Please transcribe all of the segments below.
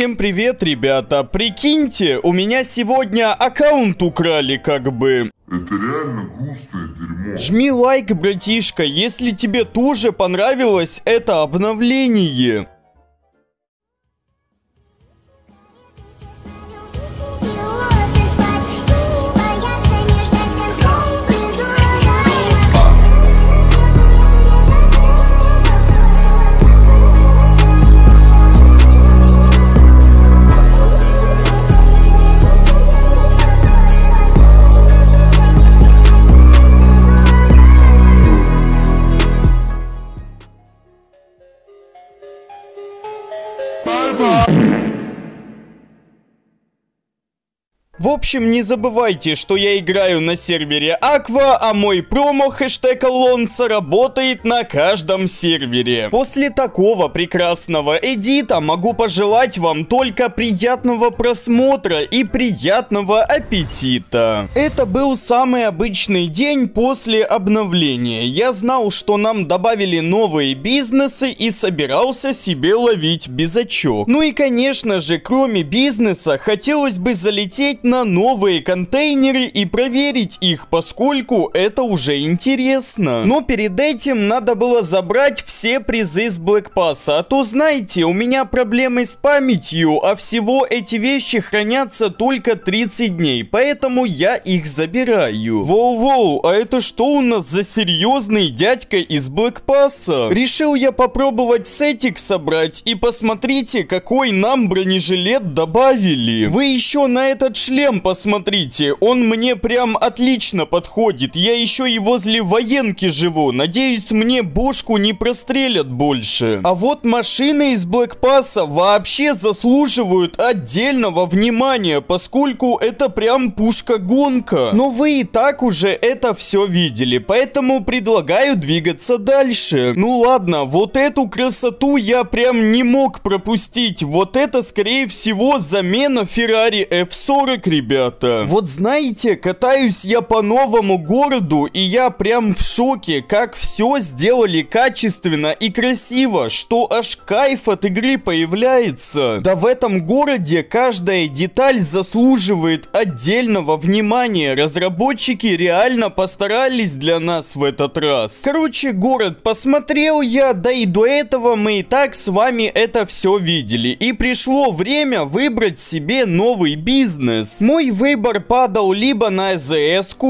всем привет, ребята. Прикиньте, у меня сегодня аккаунт украли как бы. Это реально густое дерьмо. Жми лайк, братишка, если тебе тоже понравилось это обновление. В общем, не забывайте, что я играю на сервере Аква, а мой промо хэштег Алонса работает на каждом сервере. После такого прекрасного эдита могу пожелать вам только приятного просмотра и приятного аппетита. Это был самый обычный день после обновления. Я знал, что нам добавили новые бизнесы и собирался себе ловить безочок. Ну и конечно же, кроме бизнеса, хотелось бы залететь на новые контейнеры и проверить их, поскольку это уже интересно. Но перед этим надо было забрать все призы с Блэк Пасса, а то знаете, у меня проблемы с памятью, а всего эти вещи хранятся только 30 дней, поэтому я их забираю. Воу-воу, а это что у нас за серьезный дядька из Блэк Пасса? Решил я попробовать сетик собрать и посмотрите, какой нам бронежилет добавили. Вы еще на этот шлем шлем посмотрите, он мне прям отлично подходит. Я еще и возле военки живу, надеюсь мне бошку не прострелят больше. А вот машины из Блэк Пасса вообще заслуживают отдельного внимания, поскольку это прям пушка-гонка. Но вы и так уже это все видели, поэтому предлагаю двигаться дальше. Ну ладно, вот эту красоту я прям не мог пропустить. Вот это скорее всего замена Ferrari F40 ребята. Вот знаете, катаюсь я по новому городу, и я прям в шоке, как все сделали качественно и красиво, что аж кайф от игры появляется. Да в этом городе каждая деталь заслуживает отдельного внимания. Разработчики реально постарались для нас в этот раз. Короче, город посмотрел я, да и до этого мы и так с вами это все видели. И пришло время выбрать себе новый бизнес. Мой выбор падал либо на азс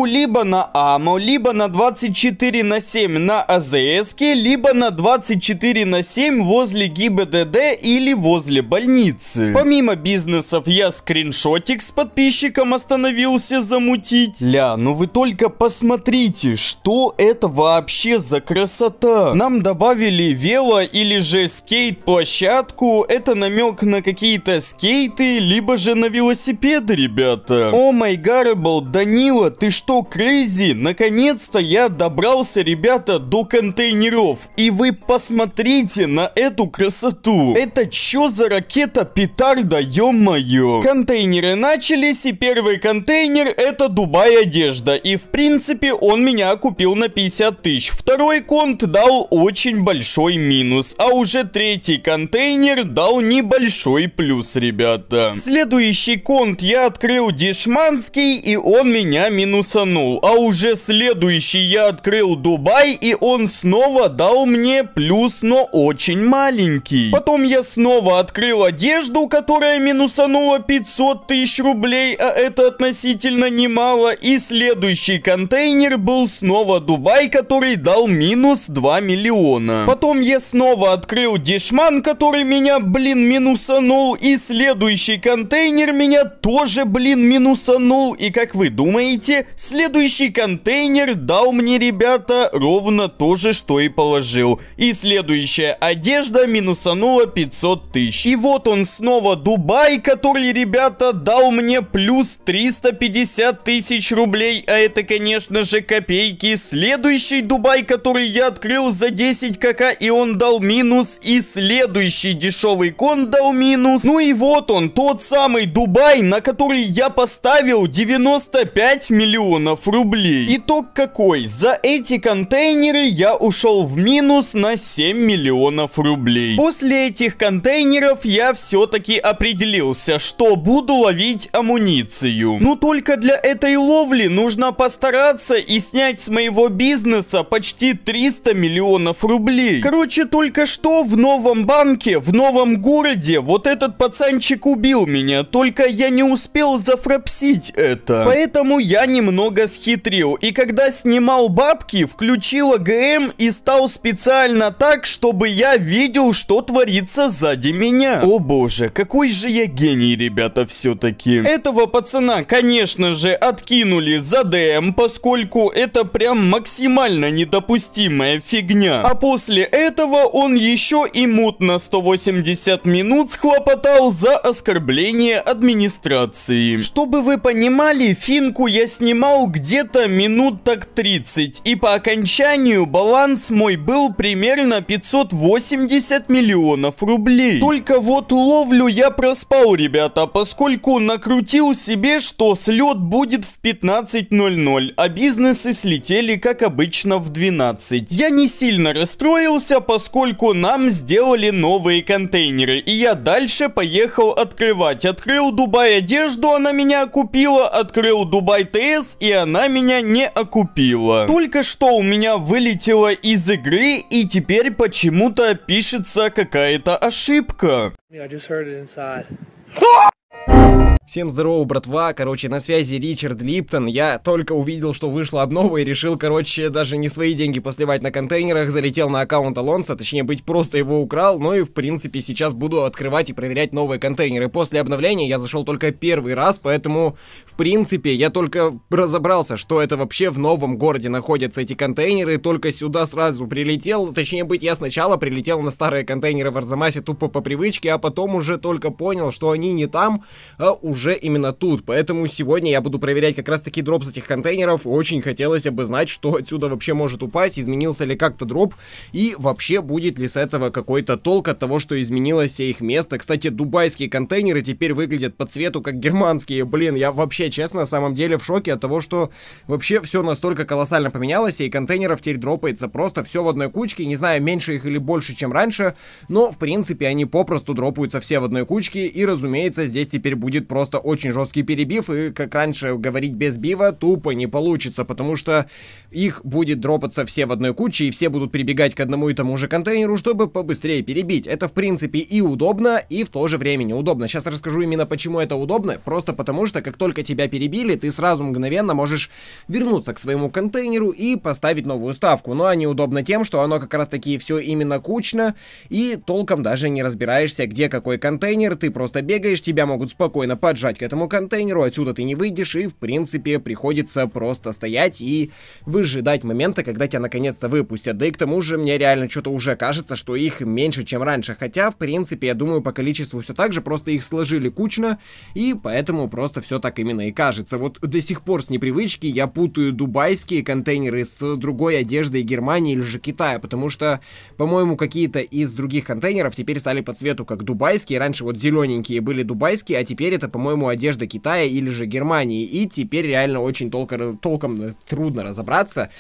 либо на АМО, либо на 24 на 7 на азс либо на 24 на 7 возле ГИБДД или возле больницы. Помимо бизнесов я скриншотик с подписчиком остановился замутить. Ля, ну вы только посмотрите, что это вообще за красота. Нам добавили вело или же скейт-площадку. Это намек на какие-то скейты, либо же на велосипеды, ребят ребята. О май гарабл, Данила, ты что, крейзи? Наконец-то я добрался, ребята, до контейнеров. И вы посмотрите на эту красоту. Это чё за ракета петарда, ё-моё. Контейнеры начались, и первый контейнер это Дубай одежда. И в принципе он меня купил на 50 тысяч. Второй конт дал очень большой минус. А уже третий контейнер дал небольшой плюс, ребята. Следующий конт я открыл открыл Дешманский, и он меня минусанул. А уже следующий я открыл Дубай, и он снова дал мне плюс, но очень маленький. Потом я снова открыл одежду, которая минусанула 500 тысяч рублей, а это относительно немало. И следующий контейнер был снова Дубай, который дал минус 2 миллиона. Потом я снова открыл Дешман, который меня, блин, минусанул. И следующий контейнер меня тоже, блин, блин, минусанул. И как вы думаете, следующий контейнер дал мне, ребята, ровно то же, что и положил. И следующая одежда минусанула 500 тысяч. И вот он снова Дубай, который, ребята, дал мне плюс 350 тысяч рублей. А это, конечно же, копейки. Следующий Дубай, который я открыл за 10 кк, и он дал минус. И следующий дешевый кон дал минус. Ну и вот он, тот самый Дубай, на который я поставил 95 миллионов рублей. Итог какой? За эти контейнеры я ушел в минус на 7 миллионов рублей. После этих контейнеров я все-таки определился, что буду ловить амуницию. Но ну только для этой ловли нужно постараться и снять с моего бизнеса почти 300 миллионов рублей. Короче, только что в новом банке, в новом городе вот этот пацанчик убил меня, только я не успел зафрапсить это. Поэтому я немного схитрил. И когда снимал бабки, включил агм и стал специально так, чтобы я видел, что творится сзади меня. О боже, какой же я гений, ребята, все-таки. Этого пацана, конечно же, откинули за ДМ, поскольку это прям максимально недопустимая фигня. А после этого он еще и мут на 180 минут схлопотал за оскорбление администрации. Финляндии. Чтобы вы понимали, финку я снимал где-то минут так 30. И по окончанию баланс мой был примерно 580 миллионов рублей. Только вот ловлю я проспал, ребята, поскольку накрутил себе, что слет будет в 15.00, а бизнесы слетели, как обычно, в 12. Я не сильно расстроился, поскольку нам сделали новые контейнеры. И я дальше поехал открывать. Открыл Дубай одежду, она меня окупила, открыл Дубай ТС, и она меня не окупила. Только что у меня вылетело из игры, и теперь почему-то пишется какая-то ошибка. Yeah, Всем здорово, братва, короче, на связи Ричард Липтон, я только увидел, что вышло обнова и решил, короче, даже не свои деньги посливать на контейнерах, залетел на аккаунт Алонса, точнее быть, просто его украл, но ну и, в принципе, сейчас буду открывать и проверять новые контейнеры. После обновления я зашел только первый раз, поэтому, в принципе, я только разобрался, что это вообще в новом городе находятся эти контейнеры, только сюда сразу прилетел, точнее быть, я сначала прилетел на старые контейнеры в Арзамасе тупо по привычке, а потом уже только понял, что они не там, а уже уже именно тут. Поэтому сегодня я буду проверять как раз таки дроп с этих контейнеров. Очень хотелось бы знать, что отсюда вообще может упасть, изменился ли как-то дроп. И вообще будет ли с этого какой-то толк от того, что изменилось их место. Кстати, дубайские контейнеры теперь выглядят по цвету как германские. Блин, я вообще, честно, на самом деле в шоке от того, что вообще все настолько колоссально поменялось, и контейнеров теперь дропается просто все в одной кучке. Не знаю, меньше их или больше, чем раньше, но в принципе они попросту дропаются все в одной кучке. И разумеется, здесь теперь будет просто просто очень жесткий перебив, и, как раньше, говорить без бива тупо не получится, потому что их будет дропаться все в одной куче, и все будут прибегать к одному и тому же контейнеру, чтобы побыстрее перебить. Это, в принципе, и удобно, и в то же время неудобно. Сейчас расскажу именно, почему это удобно. Просто потому, что как только тебя перебили, ты сразу мгновенно можешь вернуться к своему контейнеру и поставить новую ставку. Но ну, они а неудобно тем, что оно как раз-таки все именно кучно, и толком даже не разбираешься, где какой контейнер, ты просто бегаешь, тебя могут спокойно поджать, подъезжать к этому контейнеру, отсюда ты не выйдешь, и в принципе приходится просто стоять и выжидать момента, когда тебя наконец-то выпустят. Да и к тому же мне реально что-то уже кажется, что их меньше, чем раньше, хотя в принципе я думаю по количеству все так же, просто их сложили кучно, и поэтому просто все так именно и кажется. Вот до сих пор с непривычки я путаю дубайские контейнеры с другой одеждой Германии или же Китая, потому что, по-моему, какие-то из других контейнеров теперь стали по цвету как дубайские, раньше вот зелененькие были дубайские, а теперь это, по по-моему, одежда Китая или же Германии. И теперь реально очень толко, толком э, трудно разобраться,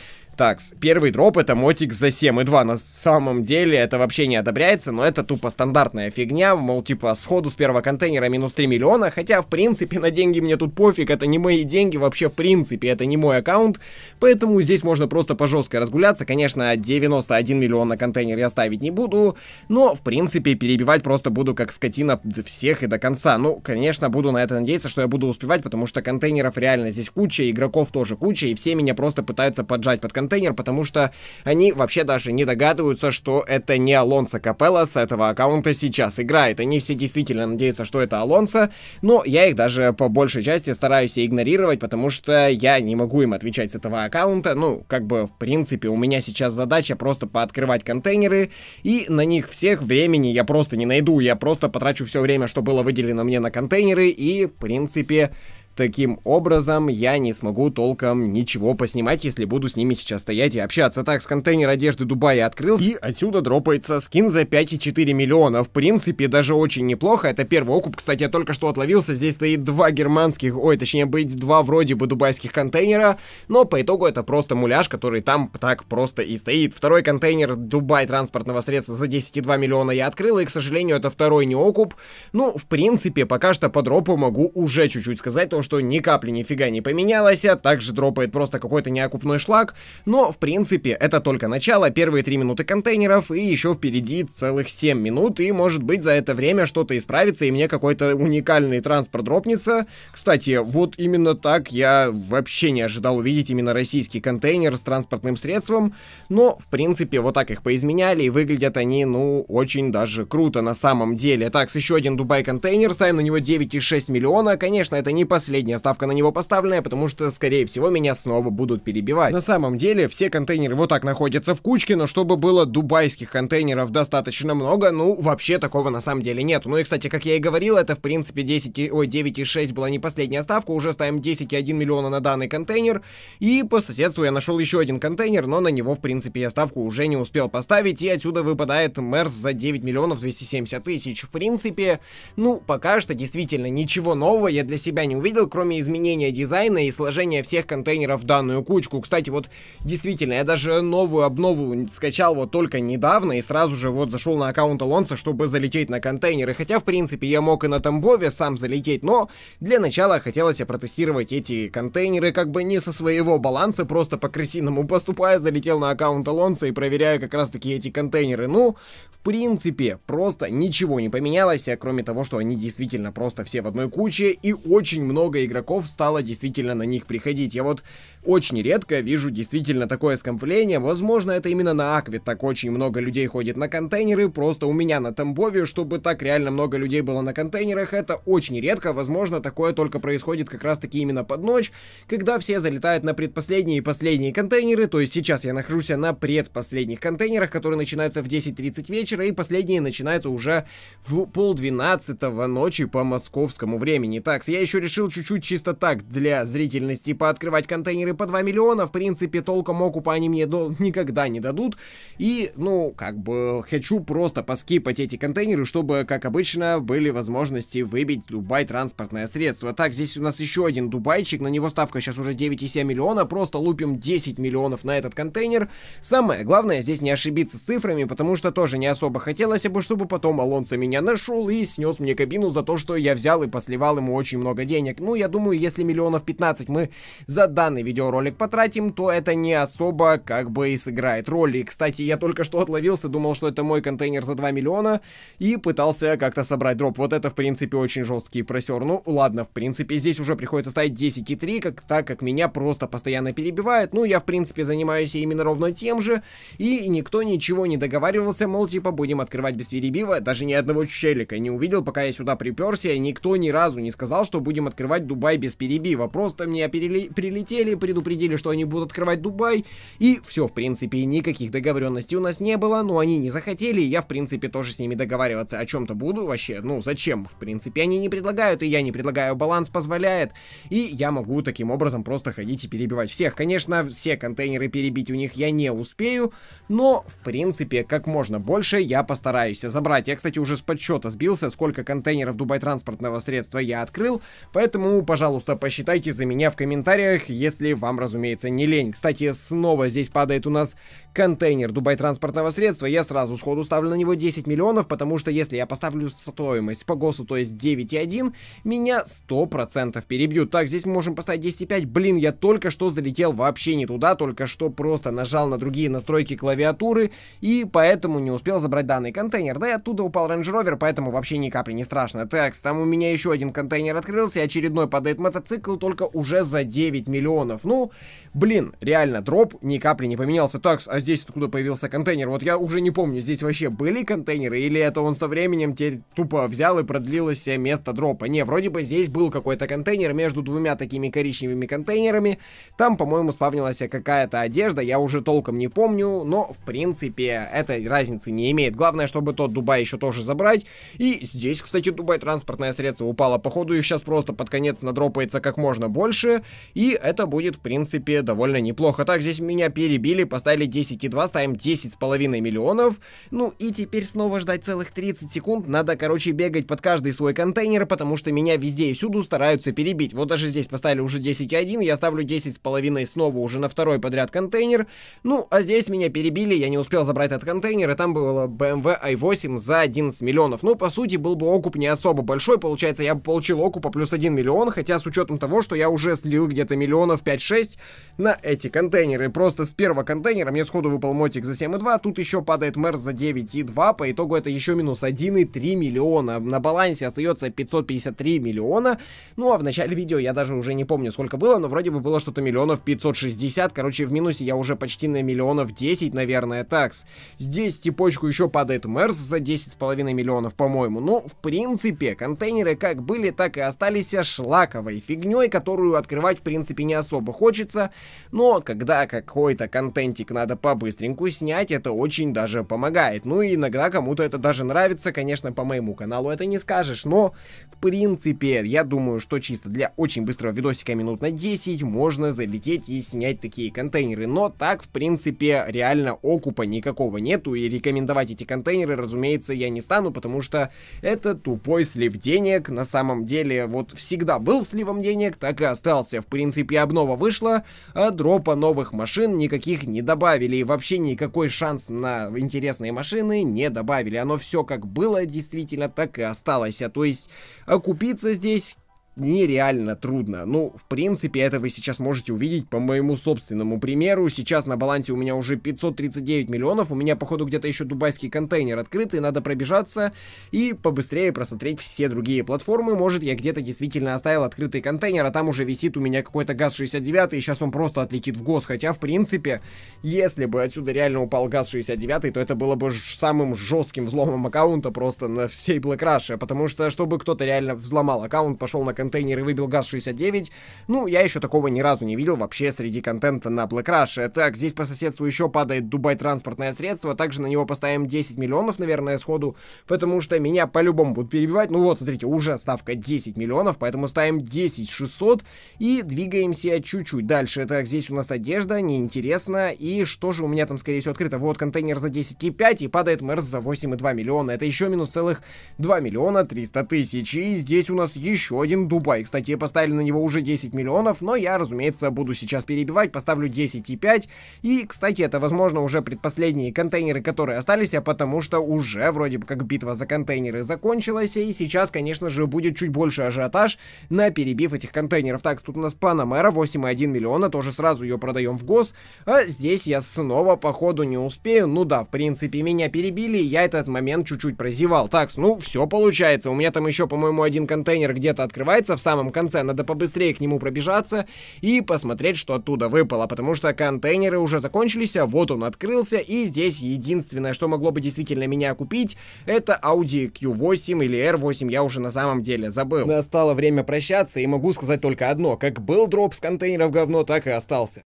так, Первый дроп это мотик за 7,2. На самом деле это вообще не одобряется, но это тупо стандартная фигня. Мол, типа, сходу с первого контейнера минус 3 миллиона. Хотя, в принципе, на деньги мне тут пофиг. Это не мои деньги вообще, в принципе. Это не мой аккаунт. Поэтому здесь можно просто по жестко разгуляться. Конечно, 91 миллион на контейнер я ставить не буду. Но, в принципе, перебивать просто буду как скотина всех и до конца. Ну, конечно, буду на это надеяться, что я буду успевать, потому что контейнеров реально здесь куча, игроков тоже куча, и все меня просто пытаются поджать под контейнер контейнер, потому что они вообще даже не догадываются, что это не Алонсо Капелла с этого аккаунта сейчас играет. Они все действительно надеются, что это Алонсо, но я их даже по большей части стараюсь игнорировать, потому что я не могу им отвечать с этого аккаунта. Ну, как бы, в принципе, у меня сейчас задача просто пооткрывать контейнеры, и на них всех времени я просто не найду, я просто потрачу все время, что было выделено мне на контейнеры, и, в принципе, Таким образом, я не смогу толком ничего поснимать, если буду с ними сейчас стоять и общаться. Так, с контейнер одежды Дубая открыл, и отсюда дропается скин за 5,4 миллиона. В принципе, даже очень неплохо. Это первый окуп, кстати, я только что отловился. Здесь стоит два германских, ой, точнее быть, два вроде бы дубайских контейнера, но по итогу это просто муляж, который там так просто и стоит. Второй контейнер Дубай транспортного средства за 10,2 миллиона я открыл, и, к сожалению, это второй не окуп. Ну, в принципе, пока что по дропу могу уже чуть-чуть сказать, том, что ни капли нифига не поменялось, а также дропает просто какой-то неокупной шлак, но в принципе это только начало, первые 3 минуты контейнеров и еще впереди целых 7 минут, и может быть за это время что-то исправится и мне какой-то уникальный транспорт дропнется. Кстати, вот именно так я вообще не ожидал увидеть именно российский контейнер с транспортным средством, но в принципе вот так их поизменяли и выглядят они ну очень даже круто на самом деле. Так, еще один Дубай контейнер, ставим на него 9,6 миллиона, конечно это не последний последняя ставка на него поставленная, потому что, скорее всего, меня снова будут перебивать. На самом деле, все контейнеры вот так находятся в кучке, но чтобы было дубайских контейнеров достаточно много, ну, вообще такого на самом деле нет. Ну и, кстати, как я и говорил, это, в принципе, 10, ой, 9,6 была не последняя ставка, уже ставим 10,1 миллиона на данный контейнер, и по соседству я нашел еще один контейнер, но на него, в принципе, я ставку уже не успел поставить, и отсюда выпадает Мерс за 9 миллионов 270 тысяч. В принципе, ну, пока что действительно ничего нового я для себя не увидел, видел, кроме изменения дизайна и сложения всех контейнеров в данную кучку. Кстати, вот действительно, я даже новую обнову скачал вот только недавно и сразу же вот зашел на аккаунт Алонса, чтобы залететь на контейнеры. Хотя, в принципе, я мог и на Тамбове сам залететь, но для начала хотелось протестировать эти контейнеры как бы не со своего баланса, просто по крысиному поступая, залетел на аккаунт Алонса и проверяю как раз-таки эти контейнеры. Ну, в принципе, просто ничего не поменялось, а кроме того, что они действительно просто все в одной куче и очень много много игроков стало действительно на них приходить. Я вот очень редко вижу действительно такое скомпление, возможно это именно на Акве так очень много людей ходит на контейнеры, просто у меня на Тамбове, чтобы так реально много людей было на контейнерах, это очень редко, возможно такое только происходит как раз таки именно под ночь, когда все залетают на предпоследние и последние контейнеры, то есть сейчас я нахожусь на предпоследних контейнерах, которые начинаются в 10.30 вечера и последние начинаются уже в полдвенадцатого ночи по московскому времени. Так, я еще решил чуть-чуть чисто так для зрительности пооткрывать контейнеры которые по 2 миллиона, в принципе, толком окупа они мне до... никогда не дадут. И, ну, как бы, хочу просто поскипать эти контейнеры, чтобы, как обычно, были возможности выбить Дубай транспортное средство. Так, здесь у нас еще один Дубайчик, на него ставка сейчас уже 9,7 миллиона, просто лупим 10 миллионов на этот контейнер. Самое главное здесь не ошибиться с цифрами, потому что тоже не особо хотелось бы, чтобы потом Алонсо меня нашел и снес мне кабину за то, что я взял и посливал ему очень много денег. Ну, я думаю, если миллионов 15 мы за данный видео видеоролик потратим, то это не особо как бы и сыграет роли. И, кстати, я только что отловился, думал, что это мой контейнер за 2 миллиона, и пытался как-то собрать дроп. Вот это, в принципе, очень жесткий просер. Ну, ладно, в принципе, здесь уже приходится ставить 10 и как, так как меня просто постоянно перебивает. Ну, я, в принципе, занимаюсь именно ровно тем же, и никто ничего не договаривался, мол, типа, будем открывать без перебива. Даже ни одного челика не увидел, пока я сюда приперся, и никто ни разу не сказал, что будем открывать Дубай без перебива. Просто мне перели... прилетели, при предупредили, что они будут открывать Дубай, и все, в принципе, никаких договоренностей у нас не было, но они не захотели, я, в принципе, тоже с ними договариваться о чем-то буду вообще, ну, зачем, в принципе, они не предлагают, и я не предлагаю, баланс позволяет, и я могу таким образом просто ходить и перебивать всех, конечно, все контейнеры перебить у них я не успею, но, в принципе, как можно больше я постараюсь забрать, я, кстати, уже с подсчета сбился, сколько контейнеров Дубай транспортного средства я открыл, поэтому, пожалуйста, посчитайте за меня в комментариях, если вам, разумеется, не лень. Кстати, снова здесь падает у нас контейнер Дубай транспортного средства. Я сразу сходу ставлю на него 10 миллионов, потому что если я поставлю стоимость по ГОСу, то есть 9,1, меня 100% перебьют. Так, здесь мы можем поставить 10,5. Блин, я только что залетел вообще не туда, только что просто нажал на другие настройки клавиатуры и поэтому не успел забрать данный контейнер. Да и оттуда упал Range Rover, поэтому вообще ни капли не страшно. Так, там у меня еще один контейнер открылся, очередной падает мотоцикл, только уже за 9 миллионов. Ну, блин, реально, дроп ни капли не поменялся. Так, а здесь откуда появился контейнер? Вот я уже не помню, здесь вообще были контейнеры, или это он со временем теперь тупо взял и продлилось себе место дропа? Не, вроде бы здесь был какой-то контейнер между двумя такими коричневыми контейнерами. Там, по-моему, спавнилась какая-то одежда, я уже толком не помню, но, в принципе, этой разницы не имеет. Главное, чтобы тот Дубай еще тоже забрать. И здесь, кстати, Дубай транспортное средство упало. Походу, их сейчас просто под конец надропается как можно больше, и это будет в принципе, довольно неплохо. Так, здесь меня перебили, поставили 10,2, ставим 10,5 миллионов. Ну и теперь снова ждать целых 30 секунд. Надо, короче, бегать под каждый свой контейнер, потому что меня везде и всюду стараются перебить. Вот даже здесь поставили уже 10,1, я ставлю 10,5 снова уже на второй подряд контейнер. Ну, а здесь меня перебили, я не успел забрать этот контейнер, и там было BMW i8 эм за 11 миллионов. Ну, по сути, был бы окуп не особо большой, получается, я бы получил окупа плюс 1 миллион, хотя с учетом того, что я уже слил где-то миллионов 5-6, 6 на эти контейнеры. Просто с первого контейнера мне сходу выпал мотик за 7,2, тут еще падает мэр за 9,2, по итогу это еще минус 1,3 миллиона. На балансе остается 553 миллиона, ну а в начале видео я даже уже не помню сколько было, но вроде бы было что-то миллионов 560, короче в минусе я уже почти на миллионов 10, наверное, такс. Здесь цепочку еще падает мэрс за 10,5 миллионов, по-моему. Ну, в принципе, контейнеры как были, так и остались шлаковой фигней, которую открывать в принципе не особо хочется, но когда какой-то контентик надо побыстреньку снять, это очень даже помогает. Ну и иногда кому-то это даже нравится, конечно, по моему каналу это не скажешь, но в принципе, я думаю, что чисто для очень быстрого видосика минут на 10 можно залететь и снять такие контейнеры, но так, в принципе, реально окупа никакого нету, и рекомендовать эти контейнеры, разумеется, я не стану, потому что это тупой слив денег, на самом деле, вот всегда был сливом денег, так и остался, в принципе, обнова вышло, а дропа новых машин никаких не добавили, и вообще никакой шанс на интересные машины не добавили. Оно все как было действительно, так и осталось. А то есть окупиться а здесь нереально трудно. Ну, в принципе, это вы сейчас можете увидеть по моему собственному примеру. Сейчас на балансе у меня уже 539 миллионов, у меня, походу, где-то еще дубайский контейнер открытый, надо пробежаться и побыстрее просмотреть все другие платформы. Может, я где-то действительно оставил открытый контейнер, а там уже висит у меня какой-то ГАЗ-69, и сейчас он просто отлетит в гос. Хотя, в принципе, если бы отсюда реально упал ГАЗ-69, то это было бы самым жестким взломом аккаунта просто на всей Black Russia, потому что, чтобы кто-то реально взломал аккаунт, пошел на контейнер, контейнер и выбил ГАЗ-69. Ну, я еще такого ни разу не видел вообще среди контента на Black Rush. Так, здесь по соседству еще падает Дубай транспортное средство, также на него поставим 10 миллионов, наверное, сходу, потому что меня по-любому будут перебивать. Ну вот, смотрите, уже ставка 10 миллионов, поэтому ставим 10 600 и двигаемся чуть-чуть дальше. Так, здесь у нас одежда, неинтересно, и что же у меня там, скорее всего, открыто? Вот контейнер за 10,5 и падает Мерс за 8,2 миллиона, это еще минус целых 2 миллиона 300 тысяч, и здесь у нас еще один Дубай Дубай. Кстати, поставили на него уже 10 миллионов, но я, разумеется, буду сейчас перебивать, поставлю 10,5. И, кстати, это, возможно, уже предпоследние контейнеры, которые остались, а потому что уже вроде бы как битва за контейнеры закончилась, и сейчас, конечно же, будет чуть больше ажиотаж на перебив этих контейнеров. Так, тут у нас Панамера 8,1 миллиона, тоже сразу ее продаем в ГОС, а здесь я снова, походу, не успею. Ну да, в принципе, меня перебили, я этот момент чуть-чуть прозевал. Так, ну, все получается, у меня там еще, по-моему, один контейнер где-то открывается, открывается в самом конце, надо побыстрее к нему пробежаться и посмотреть, что оттуда выпало, потому что контейнеры уже закончились, а вот он открылся, и здесь единственное, что могло бы действительно меня купить, это Audi Q8 или R8, я уже на самом деле забыл. Настало время прощаться, и могу сказать только одно, как был дроп с контейнеров говно, так и остался.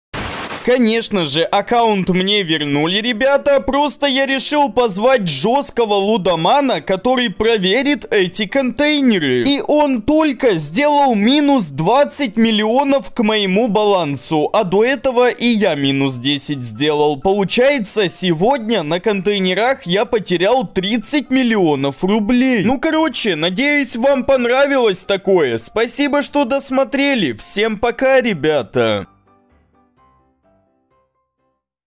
Конечно же, аккаунт мне вернули, ребята, просто я решил позвать жесткого лудомана, который проверит эти контейнеры. И он только сделал минус 20 миллионов к моему балансу, а до этого и я минус 10 сделал. Получается, сегодня на контейнерах я потерял 30 миллионов рублей. Ну, короче, надеюсь, вам понравилось такое. Спасибо, что досмотрели. Всем пока, ребята.